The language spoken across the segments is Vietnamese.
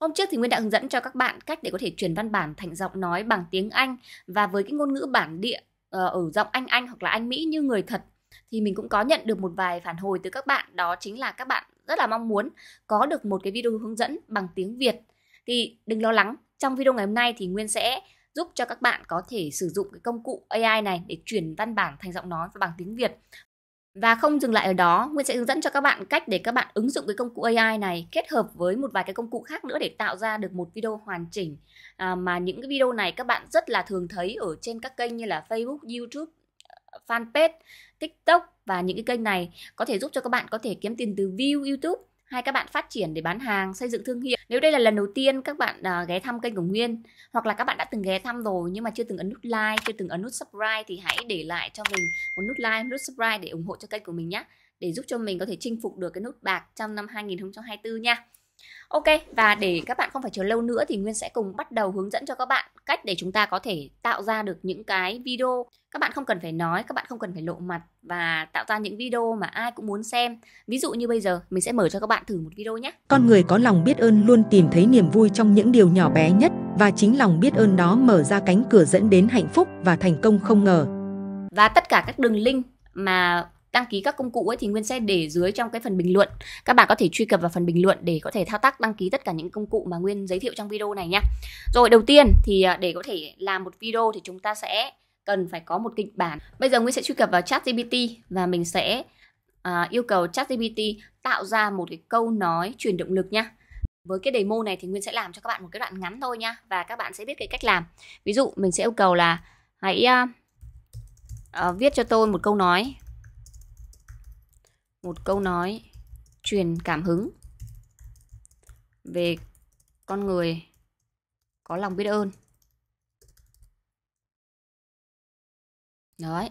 Hôm trước thì Nguyên đã hướng dẫn cho các bạn cách để có thể chuyển văn bản thành giọng nói bằng tiếng Anh và với cái ngôn ngữ bản địa ờ, ở giọng Anh Anh hoặc là Anh Mỹ như người thật thì mình cũng có nhận được một vài phản hồi từ các bạn đó chính là các bạn rất là mong muốn có được một cái video hướng dẫn bằng tiếng Việt. Thì đừng lo lắng, trong video ngày hôm nay thì Nguyên sẽ giúp cho các bạn có thể sử dụng cái công cụ AI này để chuyển văn bản thành giọng nói và bằng tiếng Việt và không dừng lại ở đó, Nguyên sẽ hướng dẫn cho các bạn cách để các bạn ứng dụng cái công cụ AI này kết hợp với một vài cái công cụ khác nữa để tạo ra được một video hoàn chỉnh à, mà những cái video này các bạn rất là thường thấy ở trên các kênh như là Facebook, YouTube, fanpage, TikTok và những cái kênh này có thể giúp cho các bạn có thể kiếm tiền từ view YouTube hay các bạn phát triển để bán hàng xây dựng thương hiệu nếu đây là lần đầu tiên các bạn uh, ghé thăm kênh của nguyên hoặc là các bạn đã từng ghé thăm rồi nhưng mà chưa từng ấn nút like chưa từng ấn nút subscribe thì hãy để lại cho mình một nút like một nút subscribe để ủng hộ cho kênh của mình nhé để giúp cho mình có thể chinh phục được cái nút bạc trong năm 2024 nha Ok và để các bạn không phải chờ lâu nữa thì Nguyên sẽ cùng bắt đầu hướng dẫn cho các bạn cách để chúng ta có thể tạo ra được những cái video các bạn không cần phải nói, các bạn không cần phải lộ mặt và tạo ra những video mà ai cũng muốn xem. Ví dụ như bây giờ mình sẽ mở cho các bạn thử một video nhé. Con người có lòng biết ơn luôn tìm thấy niềm vui trong những điều nhỏ bé nhất và chính lòng biết ơn đó mở ra cánh cửa dẫn đến hạnh phúc và thành công không ngờ. Và tất cả các đường link mà đăng ký các công cụ ấy thì Nguyên sẽ để dưới trong cái phần bình luận. Các bạn có thể truy cập vào phần bình luận để có thể thao tác đăng ký tất cả những công cụ mà Nguyên giới thiệu trong video này nhé. Rồi đầu tiên thì à, để có thể làm một video thì chúng ta sẽ cần phải có một kịch bản. Bây giờ Nguyên sẽ truy cập vào ChatGPT và mình sẽ uh, yêu cầu ChatGPT tạo ra một cái câu nói truyền động lực nha. Với cái demo này thì Nguyên sẽ làm cho các bạn một cái đoạn ngắn thôi nha và các bạn sẽ biết cái cách làm. Ví dụ mình sẽ yêu cầu là hãy uh, uh, viết cho tôi một câu nói một câu nói truyền cảm hứng về con người có lòng biết ơn. Đấy.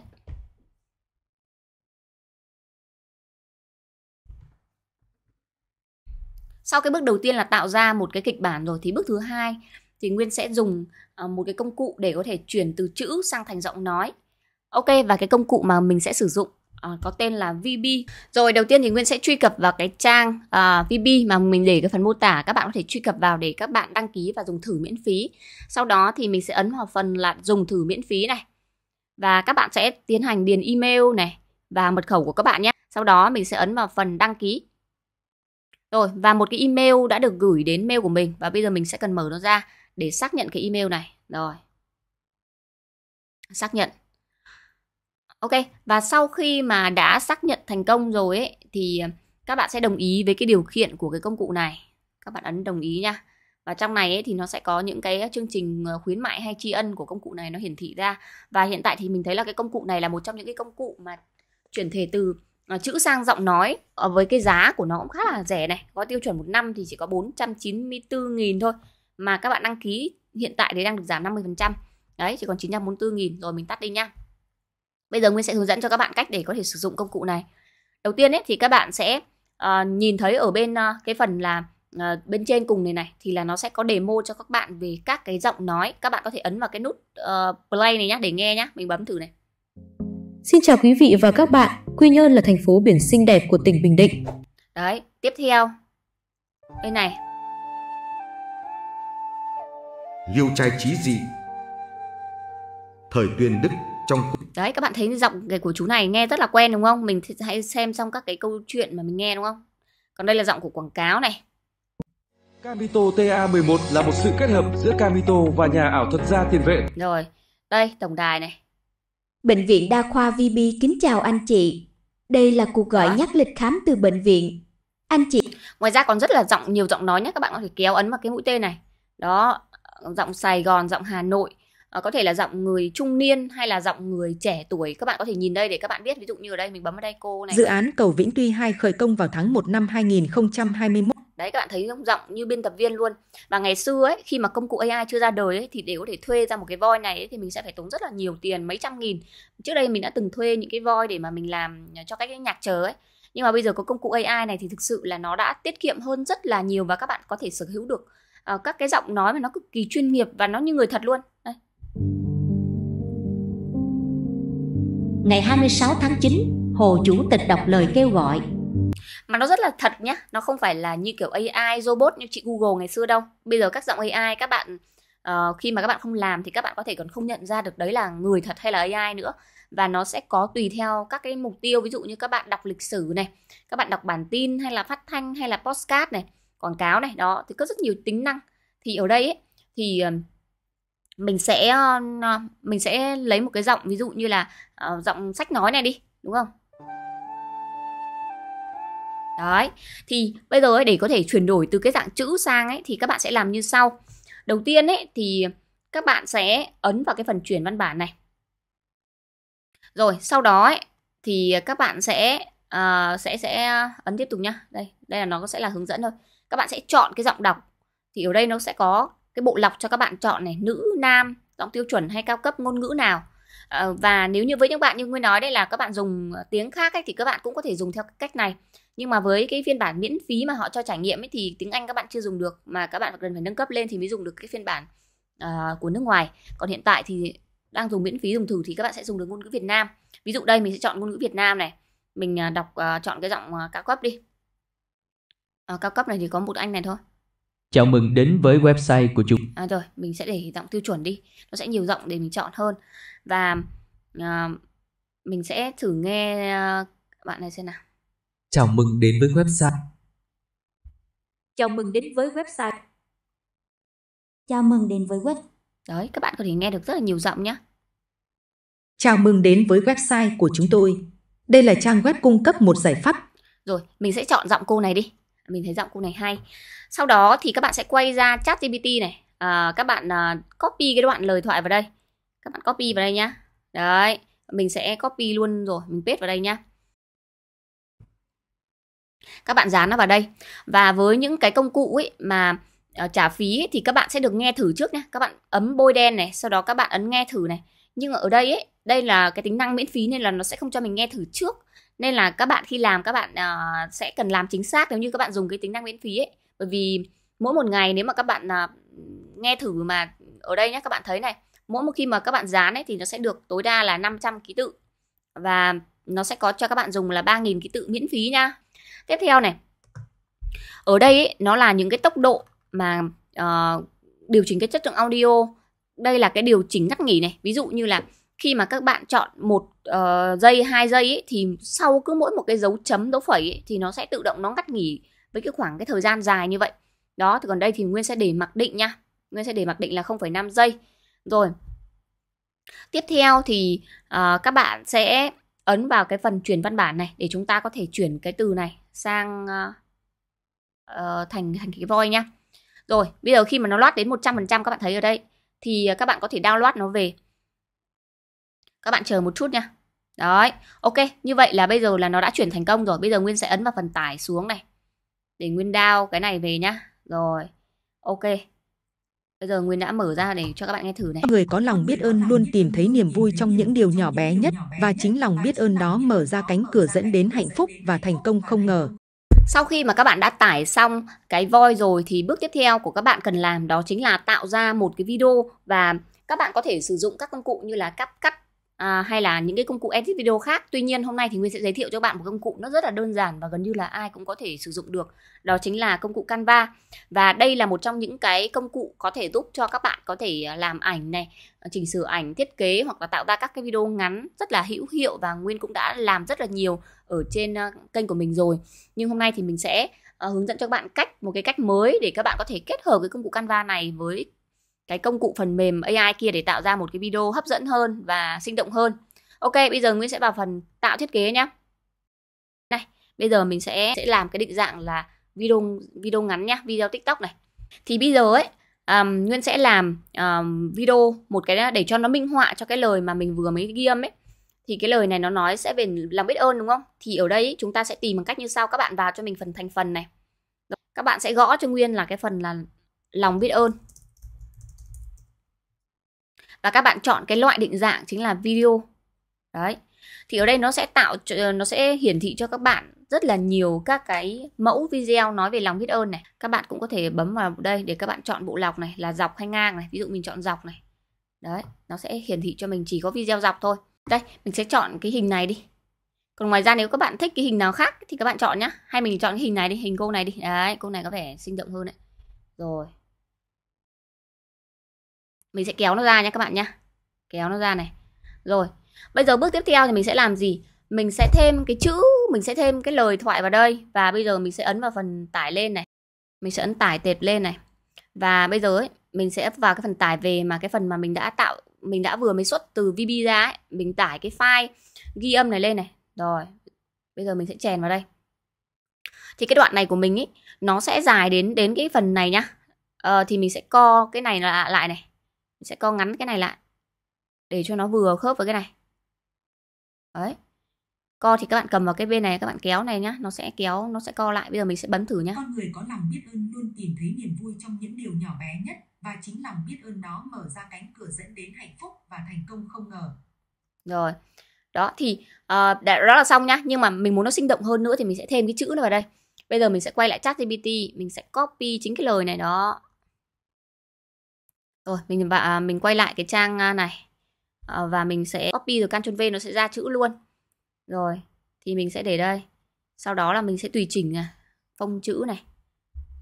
Sau cái bước đầu tiên là tạo ra một cái kịch bản rồi thì bước thứ hai thì Nguyên sẽ dùng ờ, một cái công cụ để có thể chuyển từ chữ sang thành giọng nói. Ok và cái công cụ mà mình sẽ sử dụng Ờ, có tên là VB. Rồi đầu tiên thì Nguyên sẽ truy cập vào cái trang uh, ờ, VB mà mình để cái phần mô tả các bạn có thể truy cập vào để các bạn đăng ký và dùng thử miễn phí. Sau đó thì mình sẽ ấn vào phần là dùng thử miễn phí này. Và các bạn sẽ tiến hành điền email này và mật khẩu của các bạn nhé. Sau đó mình sẽ ấn vào phần đăng ký. Rồi và một cái email đã được gửi đến mail của mình và bây giờ mình sẽ cần mở nó ra để xác nhận cái email này. Rồi. Xác nhận. Ok, và sau khi mà đã xác nhận thành công rồi ấy, thì ờ, các bạn sẽ đồng ý với cái điều kiện của cái công cụ này. Các bạn ấn đồng ý nha. Và trong này ấy, thì nó sẽ có những cái chương trình ờ, khuyến mại hay tri ân của công cụ này nó hiển thị ra. Và hiện tại thì mình thấy là cái công cụ này là một trong những cái công cụ mà chuyển thể từ ờ, chữ sang giọng nói với cái giá của nó cũng khá là rẻ này. Có tiêu chuẩn một năm thì chỉ có 494.000 thôi. Mà các bạn đăng ký hiện tại thì đang được giảm 50%. Đấy, chỉ còn 944.000 rồi mình tắt đi nha. Bây giờ Nguyên sẽ hướng dẫn cho các bạn cách để có thể sử dụng công cụ này. Đầu tiên ấy, thì các bạn sẽ uh, nhìn thấy ở bên uh, cái phần là uh, bên trên cùng này này thì là nó sẽ có demo cho các bạn về các cái giọng nói. Các bạn có thể ấn vào cái nút uh, play này nhé để nghe nhá. Mình bấm thử này. Xin chào quý vị và các bạn. Quy Nhơn là thành phố biển xinh đẹp của tỉnh Bình Định. Đấy, tiếp theo. Đây này. Liêu trai trí dị Thời tuyên Đức trong đấy các bạn thấy giọng cái của chú này nghe rất là quen đúng không mình hãy xem xong các cái câu chuyện mà mình nghe đúng không còn đây là giọng của quảng cáo này Camito TA11 là một sự kết hợp giữa Camito và nhà ảo thuật gia tiền vệ. Rồi, đây tổng đài này. Bệnh viện Đa khoa VB kính chào anh chị. Đây là cuộc gọi vâng. nhắc lịch khám từ bệnh viện. Anh chị. Ngoài ra còn rất là giọng nhiều giọng nói nhé, các bạn có thể kéo ấn vào cái mũi tên này. Đó, giọng Sài Gòn, giọng Hà Nội Ờ, có thể là giọng người trung niên hay là giọng người trẻ tuổi các bạn có thể nhìn đây để các bạn biết ví dụ như ở đây mình bấm vào đây cô này dự án cầu Vĩnh Tuy 2 khởi công vào tháng 1 năm 2021 đấy các bạn thấy giọng giọng như biên tập viên luôn và ngày xưa ấy khi mà công cụ AI chưa ra đời ấy, thì để có thể thuê ra một cái voi này ấy, thì mình sẽ phải tốn rất là nhiều tiền mấy trăm nghìn trước đây mình đã từng thuê những cái voi để mà mình làm ờ, cho các cái nhạc chờ ấy nhưng mà bây giờ có công cụ AI này thì thực sự là nó đã tiết kiệm hơn rất là nhiều và các bạn có thể sở hữu được uh, các cái giọng nói mà nó cực kỳ chuyên nghiệp và nó như người thật luôn Ngày 26 tháng 9, Hồ Chủ tịch đọc lời kêu gọi Mà nó rất là thật nhá, nó không phải là như kiểu AI, robot như chị Google ngày xưa đâu Bây giờ các giọng AI các bạn uh, khi mà các bạn không làm thì các bạn có thể còn không nhận ra được đấy là người thật hay là AI nữa và nó sẽ có tùy theo các cái mục tiêu ví dụ như các bạn đọc lịch sử này các bạn đọc bản tin hay là phát thanh hay là postcard này quảng cáo này đó thì có rất nhiều tính năng thì ở đây ấy, thì ờ, mình sẽ ờ, ờ, mình sẽ lấy một cái giọng ví dụ như là uh, giọng sách nói này đi đúng không đấy thì bây giờ ấy, để có thể chuyển đổi từ cái dạng chữ sang ấy thì các bạn sẽ làm như sau đầu tiên ấy thì các bạn sẽ ấn vào cái phần chuyển văn bản này rồi sau đó ấy, thì các bạn sẽ uh, sẽ sẽ ấn tiếp tục nhá đây đây là nó sẽ là hướng dẫn thôi các bạn sẽ chọn cái giọng đọc thì ở đây nó sẽ có cái bộ lọc cho các bạn chọn này nữ nam giọng tiêu chuẩn hay cao cấp ngôn ngữ nào ờ, và nếu như với những bạn như nguyên nói đây là các bạn dùng tiếng khác ấy, thì các bạn cũng có thể dùng theo cách này nhưng mà với cái phiên bản miễn phí mà họ cho trải nghiệm ấy, thì tiếng anh các bạn chưa dùng được mà các bạn cần phải nâng cấp lên thì mới dùng được cái phiên bản uh, của nước ngoài còn hiện tại thì đang dùng miễn phí dùng thử thì các bạn sẽ dùng được ngôn ngữ việt nam ví dụ đây mình sẽ chọn ngôn ngữ việt nam này mình à, đọc uh, chọn cái giọng uh, cao cấp đi uh, cao cấp này thì có một anh này thôi Chào mừng đến với website của chúng. À rồi, mình sẽ để giọng tiêu chuẩn đi. Nó sẽ nhiều giọng để mình chọn hơn. Và à, mình sẽ thử nghe à, bạn này xem nào. Chào mừng đến với website. Chào mừng đến với website. Chào mừng đến với web. Đấy, các bạn có thể nghe được rất là nhiều giọng nhé. Chào mừng đến với website của chúng tôi. Đây là trang web cung cấp một giải pháp. Rồi, mình sẽ chọn giọng cô này đi mình thấy giọng cô này hay sau đó thì các bạn sẽ quay ra chat gpt này à, các bạn à, copy cái đoạn lời thoại vào đây các bạn copy vào đây nhá đấy mình sẽ copy luôn rồi mình paste vào đây nhá các bạn dán nó vào đây và với những cái công cụ ấy mà uh, trả phí ấy, thì các bạn sẽ được nghe thử trước nha các bạn ấm bôi đen này sau đó các bạn ấn nghe thử này nhưng ở đây ấy đây là cái tính năng miễn phí nên là nó sẽ không cho mình nghe thử trước nên là các bạn khi làm các bạn uh, sẽ cần làm chính xác nếu như các bạn dùng cái tính năng miễn phí ấy bởi vì mỗi một ngày nếu mà các bạn uh, nghe thử mà ở đây nhé các bạn thấy này mỗi một khi mà các bạn dán ấy thì nó sẽ được tối đa là 500 ký tự và nó sẽ có cho các bạn dùng là 3.000 ký tự miễn phí nha tiếp theo này ở đây ấy, nó là những cái tốc độ mà uh, điều chỉnh cái chất lượng audio đây là cái điều chỉnh ngắt nghỉ này ví dụ như là khi mà các bạn chọn một uh, giây hai giây ấy, thì sau cứ mỗi một cái dấu chấm dấu phẩy ấy, thì nó sẽ tự động nó ngắt nghỉ với cái khoảng cái thời gian dài như vậy đó thì còn đây thì nguyên sẽ để mặc định nha nguyên sẽ để mặc định là 0,5 giây rồi tiếp theo thì uh, các bạn sẽ ấn vào cái phần chuyển văn bản này để chúng ta có thể chuyển cái từ này sang uh, thành thành cái voi nha rồi bây giờ khi mà nó loát đến 100% các bạn thấy ở đây thì các bạn có thể download nó về các bạn chờ một chút nha. Đấy, ok, như vậy là bây giờ là nó đã chuyển thành công rồi. Bây giờ Nguyên sẽ ấn vào phần tải xuống này. Để Nguyên đao cái này về nhá. Rồi, ok. Bây giờ Nguyên đã mở ra để cho các bạn nghe thử này. Người có lòng biết ơn luôn tìm thấy niềm vui trong những điều nhỏ bé nhất và chính lòng biết ơn đó mở ra cánh cửa dẫn đến hạnh phúc và thành công không ngờ. Sau khi mà các bạn đã tải xong cái voi rồi thì bước tiếp theo của các bạn cần làm đó chính là tạo ra một cái video và các bạn có thể sử dụng các công cụ như là cắt cắt à, hay là những cái công cụ edit video khác tuy nhiên hôm nay thì nguyên sẽ giới thiệu cho bạn một công cụ nó rất là đơn giản và gần như là ai cũng có thể sử dụng được đó chính là công cụ canva và đây là một trong những cái công cụ có thể giúp cho các bạn có thể à, làm ảnh này à, chỉnh sửa ảnh thiết kế hoặc là tạo ra các cái video ngắn rất là hữu hiệu và nguyên cũng đã làm rất là nhiều ở trên à, kênh của mình rồi nhưng hôm nay thì mình sẽ hướng dẫn cho các bạn cách một cái cách mới để các bạn có thể kết hợp cái công cụ Canva này với cái công cụ phần mềm AI kia để tạo ra một cái video hấp dẫn hơn và sinh động hơn. Ok, bây giờ Nguyễn sẽ vào phần tạo thiết kế nhé. Này, bây giờ mình sẽ sẽ làm cái định dạng là video video ngắn nhá, video TikTok này. Thì bây giờ ấy um, Nguyên sẽ làm um, video một cái để cho nó minh họa cho cái lời mà mình vừa mới ghi âm ấy. Thì cái lời này nó nói sẽ về lòng biết ơn đúng không? Thì ở đây chúng ta sẽ tìm bằng cách như sau các bạn vào cho mình phần thành phần này. Các bạn sẽ gõ cho Nguyên là cái phần là lòng biết ơn và các bạn chọn cái loại định dạng chính là video đấy thì ở đây nó sẽ tạo ờ, nó sẽ hiển thị cho các bạn rất là nhiều các cái mẫu video nói về lòng biết ơn này các bạn cũng có thể bấm vào đây để các bạn chọn bộ lọc này là dọc hay ngang này ví dụ mình chọn dọc này đấy nó sẽ hiển thị cho mình chỉ có video dọc thôi đây mình sẽ chọn cái hình này đi còn ngoài ra nếu các bạn thích cái hình nào khác thì các bạn chọn nhá hay mình chọn cái hình này đi hình cô này đi đấy cô này có vẻ sinh động hơn đấy rồi mình sẽ kéo nó ra nhé các bạn nhé kéo nó ra này rồi bây giờ bước tiếp theo thì mình sẽ làm gì mình sẽ thêm cái chữ mình sẽ thêm cái lời thoại vào đây và bây giờ mình sẽ ấn vào phần tải lên này mình sẽ ấn tải tệp lên này và bây giờ ấy, mình sẽ vào cái phần tải về mà cái phần mà mình đã tạo mình đã vừa mới xuất từ VB ra ấy, mình tải cái file ghi âm này lên này rồi bây giờ mình sẽ chèn vào đây thì cái đoạn này của mình ấy nó sẽ dài đến đến cái phần này nhá ờ, thì mình sẽ co cái này lại này sẽ co ngắn cái này lại để cho nó vừa khớp với cái này đấy co thì các bạn cầm vào cái bên này các bạn kéo này nhá nó sẽ kéo nó sẽ co lại bây giờ mình sẽ bấm thử nhá con người có lòng biết ơn luôn tìm thấy niềm vui trong những điều nhỏ bé nhất và chính lòng biết ơn đó mở ra cánh cửa dẫn đến hạnh phúc và thành công không ngờ rồi đó thì uh, đã, đó là xong nhá nhưng mà mình muốn nó sinh động hơn nữa thì mình sẽ thêm cái chữ này vào đây bây giờ mình sẽ quay lại chat GPT mình sẽ copy chính cái lời này đó rồi mình và mình quay lại cái trang này ờ, và mình sẽ copy rồi Ctrl V nó sẽ ra chữ luôn. Rồi thì mình sẽ để đây. Sau đó là mình sẽ tùy chỉnh à, phông chữ này,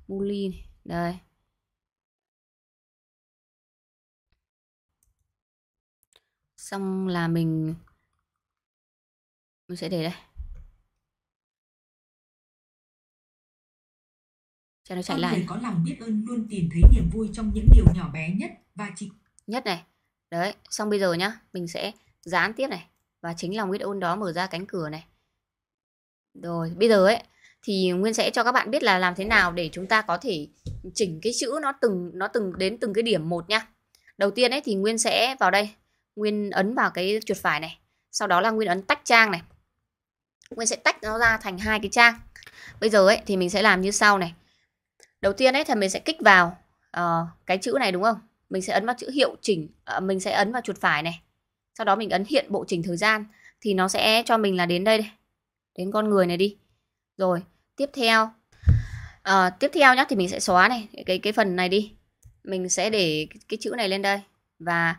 bully này, đây. Xong là mình mình sẽ để đây. cho nó chạy lại người có lòng biết ơn luôn tìm thấy niềm vui trong những điều nhỏ bé nhất và chỉ nhất này đấy xong bây giờ nhá mình sẽ dán tiếp này và chính lòng biết ơn đó mở ra cánh cửa này rồi bây giờ ấy thì nguyên sẽ cho các bạn biết là làm thế nào để chúng ta có thể chỉnh cái chữ nó từng nó từng đến từng cái điểm một nhá đầu tiên ấy thì nguyên sẽ vào đây nguyên ấn vào cái chuột phải này sau đó là nguyên ấn tách trang này nguyên sẽ tách nó ra thành hai cái trang bây giờ ấy thì mình sẽ làm như sau này đầu tiên ấy thì mình sẽ kích vào uh, cái chữ này đúng không mình sẽ ấn vào chữ hiệu chỉnh uh, mình sẽ ấn vào chuột phải này sau đó mình ấn hiện bộ chỉnh thời gian thì nó sẽ cho mình là đến đây, đây. đến con người này đi rồi tiếp theo uh, tiếp theo nhá thì mình sẽ xóa này cái cái phần này đi mình sẽ để cái, cái chữ này lên đây và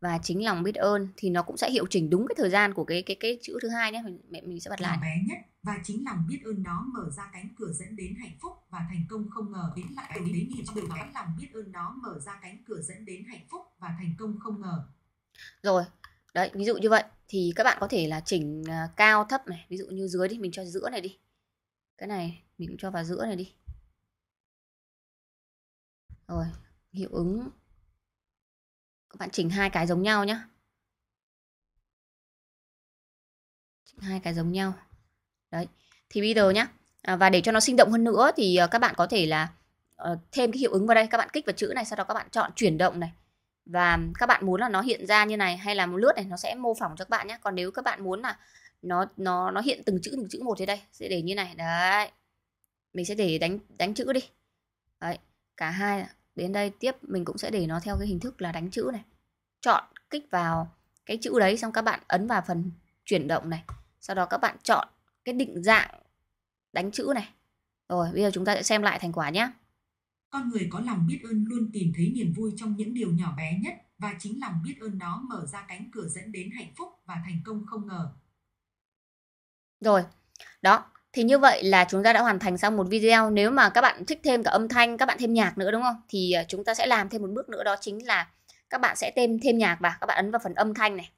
và chính lòng biết ơn thì nó cũng sẽ hiệu chỉnh đúng cái thời gian của cái cái cái chữ thứ hai nhé mẹ mình sẽ bật lại bé nhất và chính lòng biết ơn đó mở ra cánh cửa dẫn đến hạnh phúc và thành công không ngờ đến lại đến đến thì từ cái lòng biết ơn đó mở ra cánh cửa dẫn đến hạnh phúc và thành công không ngờ rồi đấy ví dụ như vậy thì các bạn có thể là chỉnh à, cao thấp này ví dụ như dưới đi mình cho giữa này đi cái này mình cũng cho vào giữa này đi rồi hiệu ứng các bạn chỉnh hai cái giống nhau nhé chỉnh hai cái giống nhau đấy thì bây giờ nhá à, và để cho nó sinh động hơn nữa thì ờ, các bạn có thể là uh, thêm cái hiệu ứng vào đây các bạn kích vào chữ này sau đó các bạn chọn chuyển động này và các bạn muốn là nó hiện ra như này hay là một lướt này nó sẽ mô phỏng cho các bạn nhé còn nếu các bạn muốn là nó nó nó hiện từng chữ từng chữ một thế đây sẽ để như này đấy mình sẽ để đánh đánh chữ đi đấy cả hai đến đây tiếp mình cũng sẽ để nó theo cái hình thức là đánh chữ này chọn kích vào cái chữ đấy xong các bạn ấn vào phần chuyển động này sau đó các bạn chọn cái định dạng đánh chữ này rồi bây giờ chúng ta sẽ xem lại thành quả nhé con người có lòng biết ơn luôn tìm thấy niềm vui trong những điều nhỏ bé nhất và chính lòng biết ơn đó mở ra cánh cửa dẫn đến hạnh phúc và thành công không ngờ rồi đó thì như vậy là chúng ta đã hoàn thành xong một video. Nếu mà các bạn thích thêm cả âm thanh, các bạn thêm nhạc nữa đúng không? Thì ờ, chúng ta sẽ làm thêm một bước nữa đó chính là các bạn sẽ thêm thêm nhạc và Các bạn ấn vào phần âm thanh này.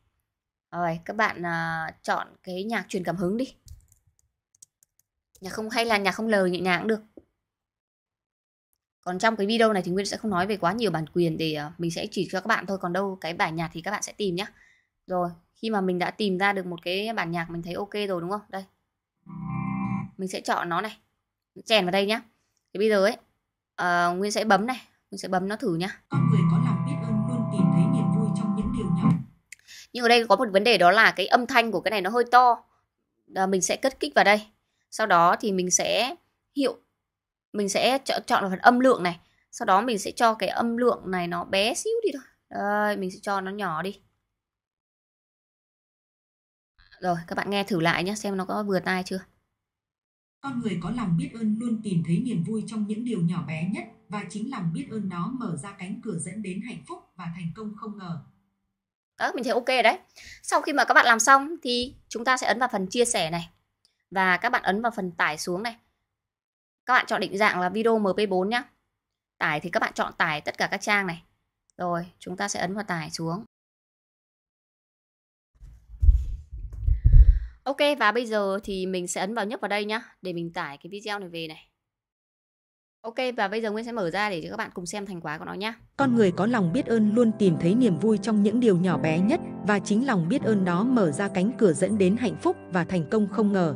Rồi, các bạn uh, chọn cái nhạc truyền cảm hứng đi. Nhạc không hay là nhạc không lời nhẹ nhàng cũng được. Còn trong cái video này thì Nguyên sẽ không nói về quá nhiều bản quyền để ờ, mình sẽ chỉ cho các bạn thôi. Còn đâu cái bản nhạc thì các bạn sẽ tìm nhé. Rồi, khi mà mình đã tìm ra được một cái bản nhạc mình thấy ok rồi đúng không? Đây mình sẽ chọn nó này chèn vào đây nhá thì bây giờ ấy uh, nguyên sẽ bấm này mình sẽ bấm nó thử nhá con người có lòng biết ơn luôn tìm thấy niềm vui trong những điều nhỏ nhưng ở đây có một vấn đề đó là cái âm thanh của cái này nó hơi to à, mình sẽ cất kích vào đây sau đó thì mình sẽ hiệu mình sẽ chọn chọn vào phần âm lượng này sau đó mình sẽ cho cái âm lượng này nó bé xíu đi thôi Đây, mình sẽ cho nó nhỏ đi rồi các bạn nghe thử lại nhé xem nó có vừa tai chưa con người có lòng biết ơn luôn tìm thấy niềm vui trong những điều nhỏ bé nhất và chính lòng biết ơn nó mở ra cánh cửa dẫn đến hạnh phúc và thành công không ngờ. Đó, mình thấy ok đấy. Sau khi mà các bạn làm xong thì chúng ta sẽ ấn vào phần chia sẻ này và các bạn ấn vào phần tải xuống này. Các bạn chọn định dạng là video MP4 nhé. Tải thì các bạn chọn tải tất cả các trang này. Rồi, chúng ta sẽ ấn vào tải xuống. Ok và bây giờ thì mình sẽ ấn vào nhấp vào đây nhá để mình tải cái video này về này. Ok và bây giờ Nguyên sẽ mở ra để cho các bạn cùng xem thành quả của nó nhá. Con người có lòng biết ơn luôn tìm thấy niềm vui trong những điều nhỏ bé nhất và chính lòng biết ơn đó mở ra cánh cửa dẫn đến hạnh phúc và thành công không ngờ.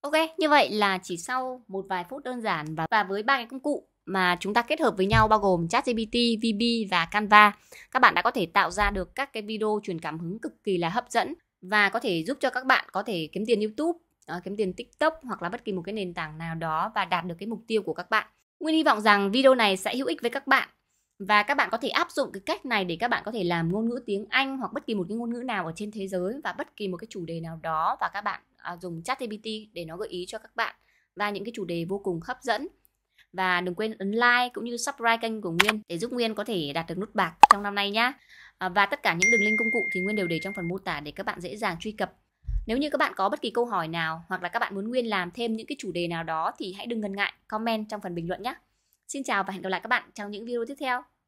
Ok, như vậy là chỉ sau một vài phút đơn giản và, và với ba cái công cụ mà chúng ta kết hợp với nhau bao gồm ChatGPT, VB và Canva, các bạn đã có thể tạo ra được các cái video truyền cảm hứng cực kỳ là hấp dẫn và có thể giúp cho các bạn có thể kiếm tiền YouTube, ờ, kiếm tiền TikTok hoặc là bất kỳ một cái nền tảng nào đó và đạt được cái mục tiêu của các bạn. Nguyên hy vọng rằng video này sẽ hữu ích với các bạn và các bạn có thể áp dụng cái cách này để các bạn có thể làm ngôn ngữ tiếng Anh hoặc bất kỳ một cái ngôn ngữ nào ở trên thế giới và bất kỳ một cái chủ đề nào đó và các bạn à, dùng ChatGPT để nó gợi ý cho các bạn ra những cái chủ đề vô cùng hấp dẫn. Và đừng quên ấn like cũng như subscribe kênh của Nguyên để giúp Nguyên có thể đạt được nút bạc trong năm nay nhé. Ờ, và tất cả những đường link công cụ thì nguyên đều để trong phần mô tả để các bạn dễ dàng truy cập nếu như các bạn có bất kỳ câu hỏi nào hoặc là các bạn muốn nguyên làm thêm những cái chủ đề nào đó thì hãy đừng ngần ngại comment trong phần bình luận nhé xin chào và hẹn gặp lại các bạn trong những video tiếp theo